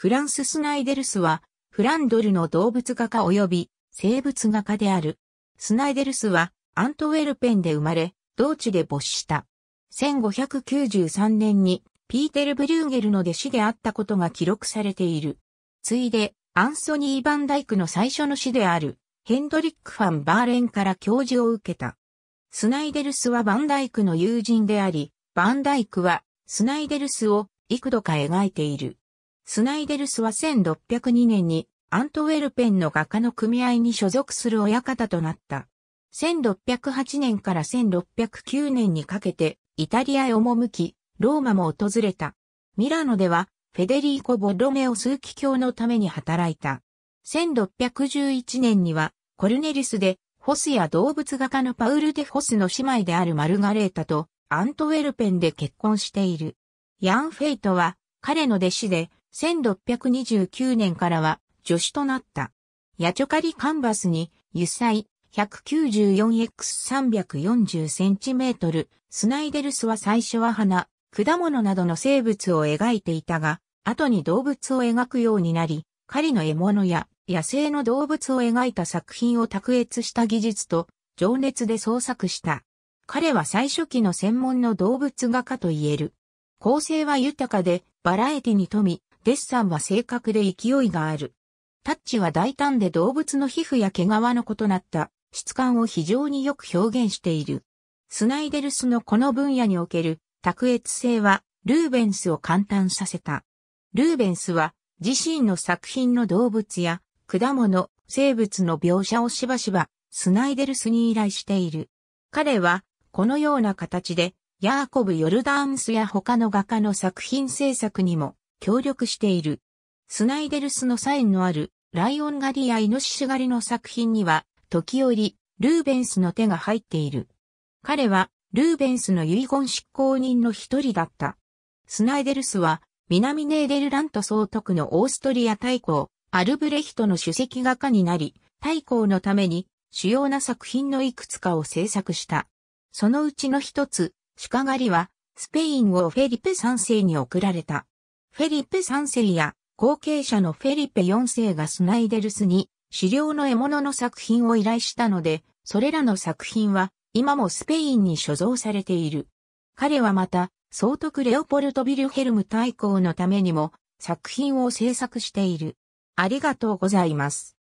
フランス・スナイデルスは、フランドルの動物画家及び生物画家である。スナイデルスは、アントウェルペンで生まれ、同地で没した。1593年に、ピーテル・ブリューゲルの弟子であったことが記録されている。ついで、アンソニー・バンダイクの最初の詩である、ヘンドリック・ファン・バーレンから教授を受けた。スナイデルスはバンダイクの友人であり、バンダイクはスナイデルスを幾度か描いている。スナイデルスは1602年にアントウェルペンの画家の組合に所属する親方となった。1608年から1609年にかけてイタリアへ赴き、ローマも訪れた。ミラノではフェデリーコ・ボロメオ数奇教のために働いた。1611年にはコルネリスでホスや動物画家のパウル・デ・ホスの姉妹であるマルガレータとアントウェルペンで結婚している。ヤン・フェイトは彼の弟子で1629年からは助手となった。ヤチョカリカンバスに油彩 194x340cm スナイデルスは最初は花、果物などの生物を描いていたが、後に動物を描くようになり、狩りの獲物や野生の動物を描いた作品を卓越した技術と情熱で創作した。彼は最初期の専門の動物画家と言える。構成は豊かで、バラエティに富み、デッサンは正確で勢いがある。タッチは大胆で動物の皮膚や毛皮の異なった質感を非常によく表現している。スナイデルスのこの分野における卓越性はルーベンスを簡単させた。ルーベンスは自身の作品の動物や果物、生物の描写をしばしばスナイデルスに依頼している。彼はこのような形でヤーコブ・ヨルダーンスや他の画家の作品制作にも協力している。スナイデルスのサインのあるライオン狩りやイノシシ狩りの作品には、時折、ルーベンスの手が入っている。彼は、ルーベンスの遺言執行人の一人だった。スナイデルスは、南ネーデルラント総督のオーストリア大公、アルブレヒトの主席画家になり、大公のために主要な作品のいくつかを制作した。そのうちの一つ、鹿狩りは、スペインをフェリペ3世に贈られた。フェリペ3世や後継者のフェリペ4世がスナイデルスに資料の獲物の作品を依頼したので、それらの作品は今もスペインに所蔵されている。彼はまた、総督レオポルト・ビルヘルム大公のためにも作品を制作している。ありがとうございます。